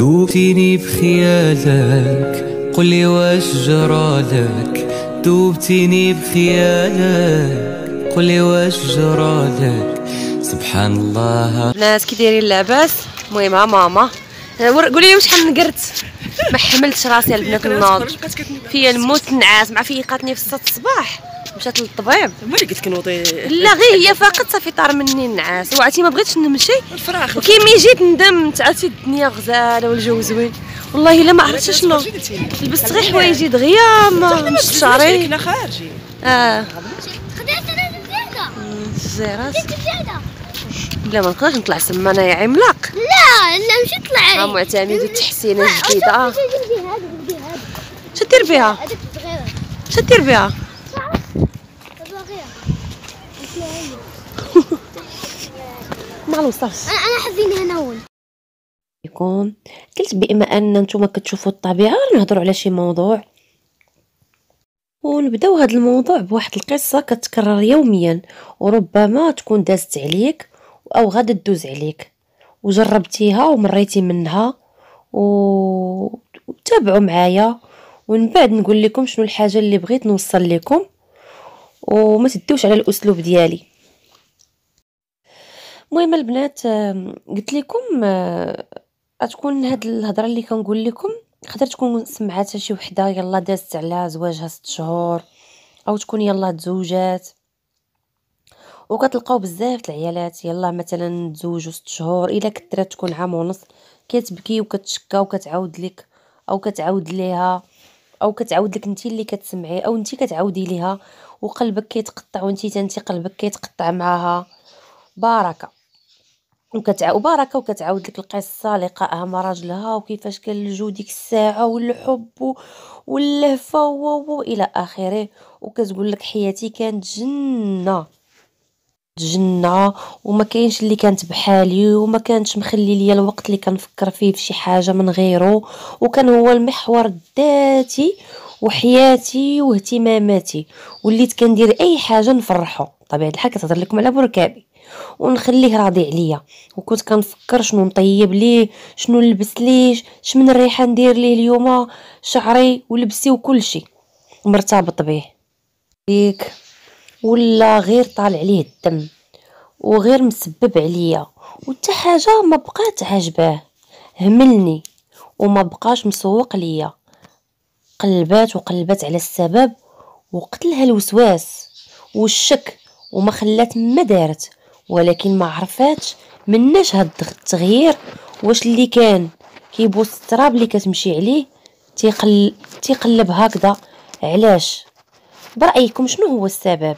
دوبتني بخيالك قل لي واش جرالك دوبتني بخيالك قل لي واش جرالك سبحان الله الناس كي دايرين لاباس المهم ماما قولي لي شحال نقرت ما حملتش راسي البنات الناض فيا الموت نعاس مع فيقاتني في 6 الصباح مشات للطبيب هو اللي قلت كنوضي لا غير هي فاقت صافي طار مني النعاس وعرفتي ما بغيتش نمشي الفراخ وكي مي جيت ندمت عاتي الدنيا غزاله والجو زوين والله الا ما عرفتش شنو لبست غير حوايجي دغيا ما شعري كنا خارجي اه لا ما نقدرش نطلع سما انايا عملاق لا لا مش طلعي ها معتمد التحسينه الجديده شدير بها شدير بها ما نوصلش انا حزينه هنا اول يكون قلت بما ان نتوما كتشوفوا الطبيعه نهضروا على شي موضوع ونبداو هذا الموضوع بواحد القصه كتكرر يوميا وربما تكون دازت عليك او غادا تدوز عليك وجربتيها ومريتي منها و تابعوا معايا ومن بعد نقول لكم شنو الحاجه اللي بغيت نوصل لكم وما تدوش على الاسلوب ديالي المهم البنات قلت لكم غتكون آه، هاد الهضره اللي كنقول لكم تقدر تكون سمعاتها شي وحده يلا دازت على زواجها ست شهور او تكون يلا تزوجات وكتلقاو بزاف العيالات يلا مثلا تزوجوا ست شهور الا كثرت تكون عام ونص كتبكي وكتشكى وكتعاود لك او كتعاود ليها او كتعاود لك انت اللي كتسمعي او انت كتعاودي ليها وقلبك كيتقطع وانت انت قلبك كيتقطع معاها باركه وكتعاود بركه وكتعاود لك القصه لقائها مع راجلها وكيفاش كان الجو ديك الساعه والحب واللهفه والى اخره وكتقول لك حياتي كانت جنه جنه وما كاينش اللي كانت بحالي وما كانش مخلي ليا الوقت اللي كنفكر فيه فشي حاجه من غيره وكان هو المحور الذاتي وحياتي واهتماماتي وليت كندير اي حاجه نفرحو طبيعه الحال كتهضر لكم على بركابي ونخليه راضي عليا وكنت كنفكر شنو نطيب ليه شنو نلبس ليه شمن الريحه ندير ليه اليوم شعري ولبسي شيء مرتبط به ديك ولا غير طالع عليه الدم وغير مسبب عليا وحتى حاجه ما بقات عاجباه هملني وما بقاش مسوق ليا قلبات وقلبات على السبب وقتلها الوسواس والشك وما خلات ما دارت ولكن ما عرفاتش مناش هاد التغيير واش اللي كان كيبوس التراب اللي كتمشي عليه تيقل تيقلب هكذا علاش برايكم شنو هو السبب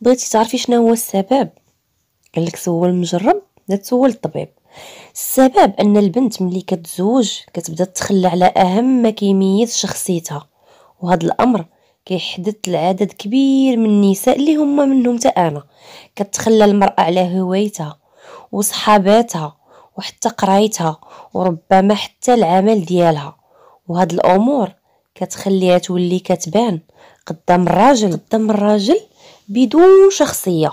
بغيتي تعرفي شنو هو السبب قال لك سول المجرب لا تسول الطبيب السبب ان البنت ملي كتزوج كتبدا تتخلى على اهم ما كيميز شخصيتها وهذا الامر كيحدث لعدد كبير من النساء اللي هما منهم حتى انا كتخلى المراه على هوايتها وصحاباتها وحتى قرايتها وربما حتى العمل ديالها وهاد الامور كتخليها تولي كتبان قدام الراجل قدام الراجل بدون شخصيه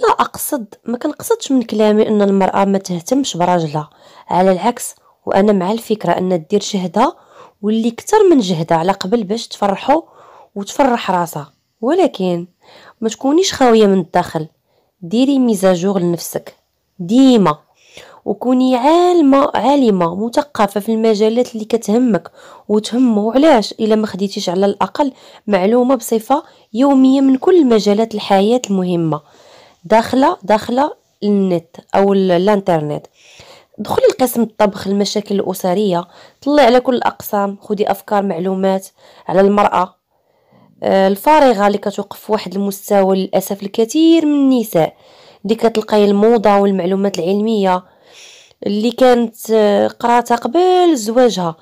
لا اقصد ما كنقصدش من كلامي ان المراه ما تهتمش براجلها على العكس وانا مع الفكره ان دير شهده واللي كتر من جهدها على قبل باش تفرحو وتفرح راسها ولكن ما تكونيش خاويه من الداخل ديري ميزاجور لنفسك ديما وكوني عالمه عالمه مثقفه في المجالات اللي كتهمك وتهمه وعلاش الا ما خديتيش على الاقل معلومه بصفه يوميه من كل مجالات الحياه المهمه داخله داخله النت او الانترنت دخل لقسم الطبخ المشاكل الأسرية طلي على كل الأقسام خدي أفكار معلومات على المرأة آه، الفارغة اللي كتوقف في واحد المستوى للأسف الكثير من النساء اللي كتلقاي الموضة والمعلومات العلمية اللي كانت آه، قراتها قبل زواجها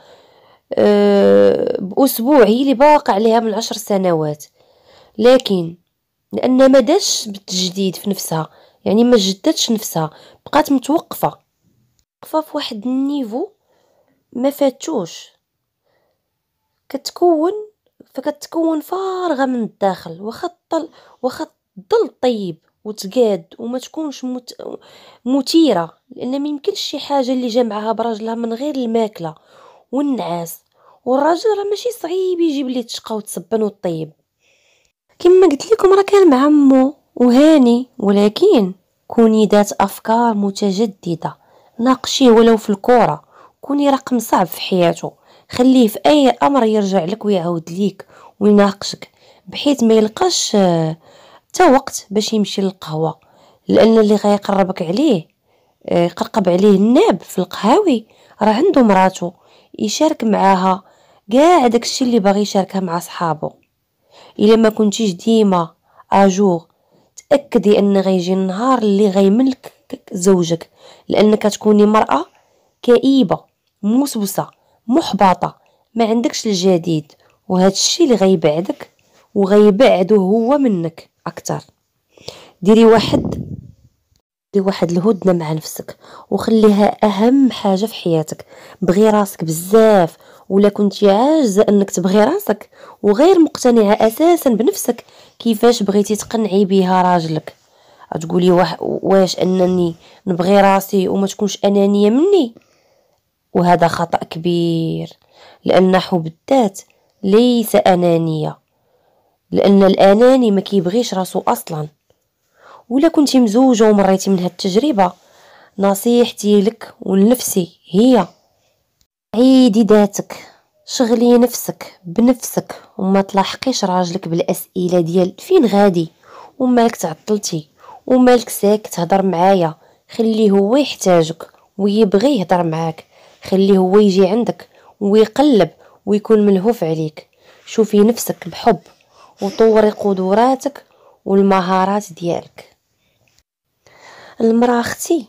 بأسبوع آه، هي اللي باقى عليها من عشر سنوات لكن لأن ما داش بالتجديد في نفسها يعني ما جدتش نفسها بقات متوقفه واقفة واحد النيفو ما فاتوش كتكون فكتكون فارغة من الداخل واخا الط- وخا تضل طيب وتقاد وما تكونش مت- مثيرة، لأن ما يمكنش شي حاجة اللي جمعها براجلها من غير الماكلة والنعاس، والراجل راه ماشي صعيب يجيب لي التشقى وتصبن وطيب، كما قلت لكم راه كان مع مو وهاني، ولكن كوني ذات أفكار متجددة. ناقشيه ولو في الكورة كوني رقم صعب في حياته خليه في اي امر يرجع لك ويعود ليك ويناقشك بحيث ما يلقاش آه، تا وقت باش يمشي للقهوه لان اللي غيقربك عليه آه، يقرقب عليه الناب في القهاوي راه عنده مراتو يشارك معاها كاع داكشي اللي باغي يشاركها مع صحابو الا ما كنتيش ديما اجور تاكدي ان غيجي النهار اللي غيملك زوجك لانك تكوني مرأة كئيبة موسوسة محبطة ما عندكش الجديد وهذا الشيء اللي غيبعدك وغيبعده هو منك اكثر ديري واحد ديري واحد الهدنه مع نفسك وخليها اهم حاجه في حياتك بغي راسك بزاف ولا كنتي عاجزه انك تبغي راسك وغير مقتنعه اساسا بنفسك كيفاش بغيتي تقنعي بها راجلك غتقولي واح واش انني نبغي راسي وما تكونش انانيه مني وهذا خطا كبير لان حب الذات ليس انانيه لان الاناني ما كيبغيش راسو اصلا ولا كنتي مزوجه ومريتي من هاد التجربه نصيحتي لك ولنفسي هي عيدي ذاتك شغلي نفسك بنفسك وما تلاحقيش راجلك بالاسئله ديال فين غادي ومالك تعطلتي ومالك ساكت هضر معايا خليه هو يحتاجك ويبغي يهضر معاك خليه هو يجي عندك ويقلب ويكون ملهوف عليك شوفي نفسك بحب وطوري قدراتك والمهارات ديالك المراه اختي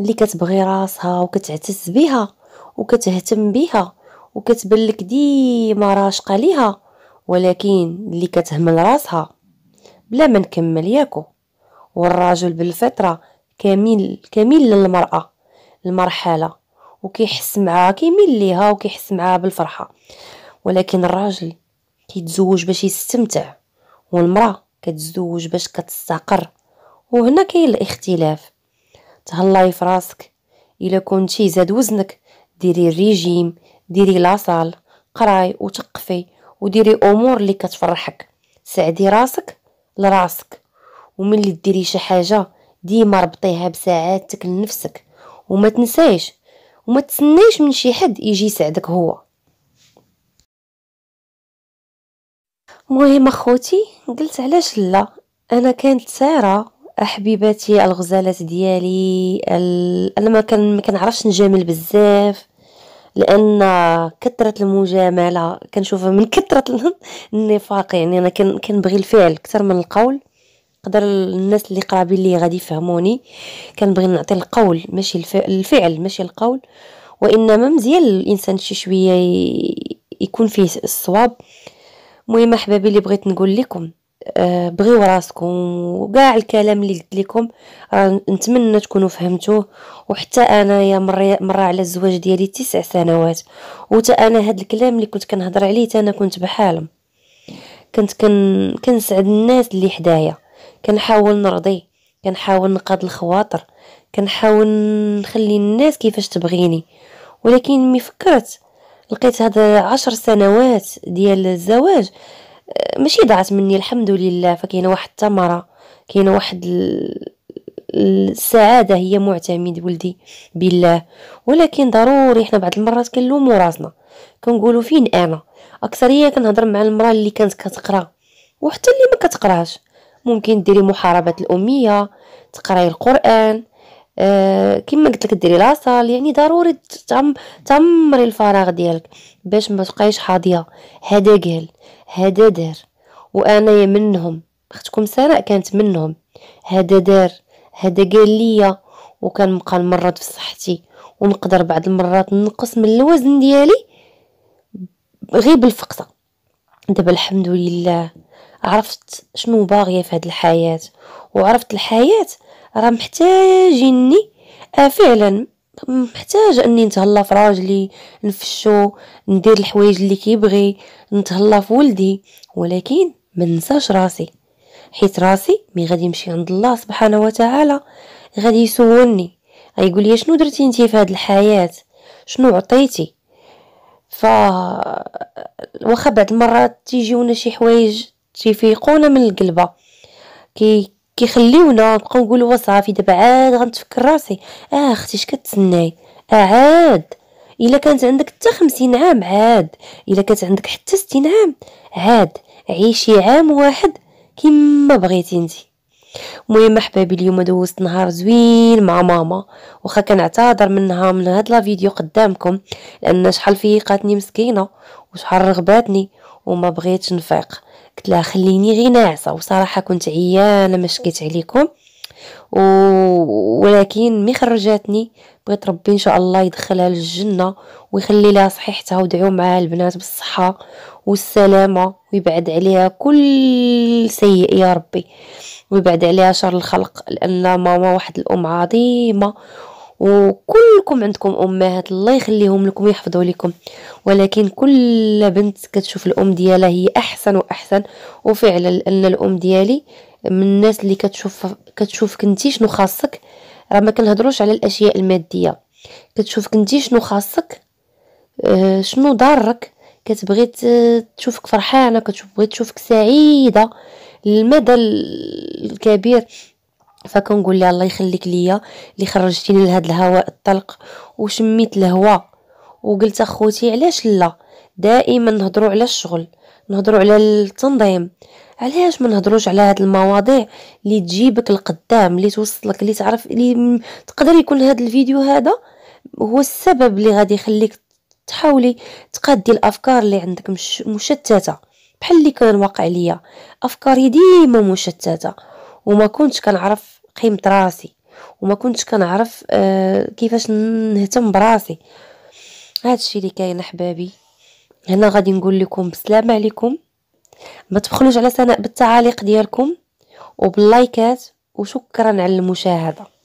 اللي كتبغي راسها وكتعتز بها وكتهتم بها وكتبان لك ديما راشقه ليها ولكن اللي كتهمل راسها بلا ما نكمل ياكو والرجل بالفطرة كميل كميل للمرأة المرحلة وكيحس معاها كيميل ليها وكيحس معاها بالفرحة ولكن الراجل كيتزوج باش يستمتع والمرأة كتزوج باش كتستقر وهنا كاين الاختلاف تهلاي فراسك الا كنتي زاد وزنك ديري الريجيم ديري لاصال قراي وتقفي وديري امور اللي كتفرحك سعدي راسك لراسك اللي ديري شي حاجه ديما ربطيها بسعادتك لنفسك وما تنسايش وما تسنيش من شي حد يجي يساعدك هو مهم اخوتي قلت علاش لا انا كانت ساره احبيباتي الغزالات ديالي ال... انا ما كان ما كنعرفش نجامل بزاف لان كثره المجامله كنشوفها من كثره النفاق يعني انا كنبغي الفعل اكثر من القول قدر الناس اللي قرابين لي غادي يفهموني كنبغي نعطي القول ماشي الف... الفعل ماشي القول وانما مزيان الانسان شي شويه يكون فيه الصواب المهم احبابي اللي بغيت نقول لكم أه بغيو راسكم وكاع الكلام اللي قلت لكم راه نتمنى تكونوا فهمتوه وحتى انا يا مره على الزواج ديالي تسع سنوات وتا انا هاد الكلام اللي كنت كنهضر عليه انا كنت بحالهم كنت كن كنسعد الناس اللي حدايا كنحاول نرضي كنحاول نقاد الخواطر كنحاول نخلي الناس كيفاش تبغيني ولكن مي فكرت لقيت هاد عشر سنوات ديال الزواج آه، ماشي ضاعت مني الحمد لله فكاينه واحد الثمره كاينه واحد السعاده هي معتمد ولدي بالله ولكن ضروري حنا بعض المرات كنلومو راسنا كنقولوا فين انا اكثريه كنهضر مع المراه اللي كانت كتقرا وحتى اللي ما كتقراش ممكن ديري محاربات الاميه تقراي القران أه كما قلت لك ديري لاصال يعني ضروري تعم تعمري الفراغ ديالك باش ما تبقايش حاضيه هذا قال هذا دار وانا منهم اختكم سناء كانت منهم هذا دار هذا قال ليا وكنبقى نمرض في صحتي ونقدر بعض المرات نقص من الوزن ديالي غير بالفقصه دابا الحمد لله عرفت شنو باغيه في هاد الحياه وعرفت الحياه راه محتاجيني آه، فعلا محتاجه اني نتهلا في راجلي نفشو ندير الحوايج اللي كيبغي نتهلا في ولدي ولكن ما ننساش راسي حيت راسي مي غادي يمشي عند الله سبحانه وتعالى غادي يسولني غيقول لي شنو درتي انت في هاد الحياه شنو عطيتي ف واخا بعض المرات تيجيونا شي حوايج تيفيقونا من القلبه كي كيخليونا نبقاو نقولوا صافي دابا عاد غنتفكر راسي اه اختي اش كتسناي آه عاد الا كانت عندك حتى خمسين عام عاد الا كانت عندك حتى ستين عام عاد عيشي عام واحد كما بغيتي انتي المهم احبابي اليوم دوزت نهار زوين مع ماما واخا كنعتذر منها من هاد لا فيديو قدامكم لان شحال فيقاتني مسكينه وشحال رغباتني وما بغيتش نفيق قلت لها خليني غير ناعسه وصراحه كنت عيانه ما شكيت عليكم و... ولكن مي خرجاتني بغيت ربي ان شاء الله يدخلها للجنه ويخلي لها صحيحتها ودعوا معها البنات بالصحه والسلامه ويبعد عليها كل سيء يا ربي ويبعد عليها شر الخلق لان ماما واحد الام عظيمه وكلكم عندكم امهات الله يخليهم لكم ويحفظوا لكم ولكن كل بنت كتشوف الام ديالها هي احسن واحسن وفعلا ان الام ديالي من الناس اللي كتشوف كتشوفك انت شنو خاصك راه ما كنهضروش على الاشياء الماديه كتشوفك انت شنو خاصك اه شنو ضارك كتبغي تشوفك فرحانه كتبغي تشوفك سعيده للمدى الكبير فكنقول لها الله يخليك ليا اللي خرجتيني لهذا الهواء الطلق وشميت الهواء وقلت اخوتي علاش لا دائما نهضروا على الشغل نهضروا على التنظيم علاش ما نهضروش على هاد المواضيع اللي تجيبك لقدام اللي توصلك اللي تعرف اللي تقدر يكون هاد الفيديو هذا هو السبب اللي غادي يخليك تحاولي تقادي الافكار اللي عندك مش مشتته بحال اللي كان واقع ليا افكاري ديما مشتته وما كنتش كنعرف قيمه راسي وما كنتش كنعرف آه كيفاش نهتم براسي هادشي اللي كاين احبابي هنا غادي نقول لكم بسلامه عليكم ما تبخلوش على سناء بالتعاليق ديالكم وباللايكات وشكرا على المشاهده